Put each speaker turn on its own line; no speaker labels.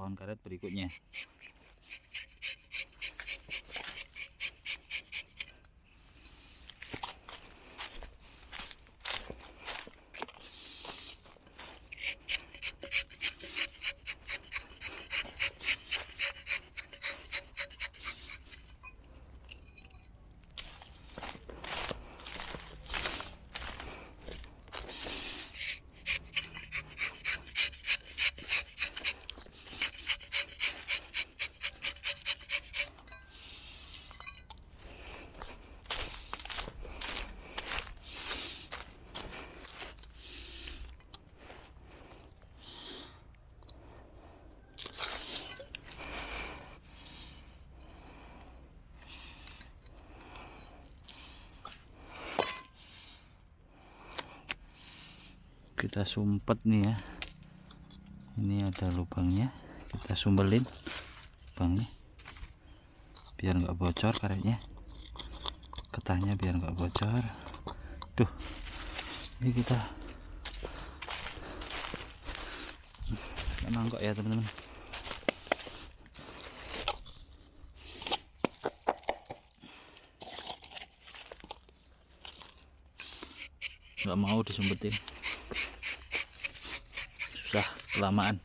pohon karet berikutnya
kita sumpet nih ya ini ada lubangnya kita sumbelin lubangnya biar nggak bocor karetnya ketahnya biar nggak bocor tuh ini
kita
kok ya teman-teman
nggak mau disumpetin Udah kelamaan.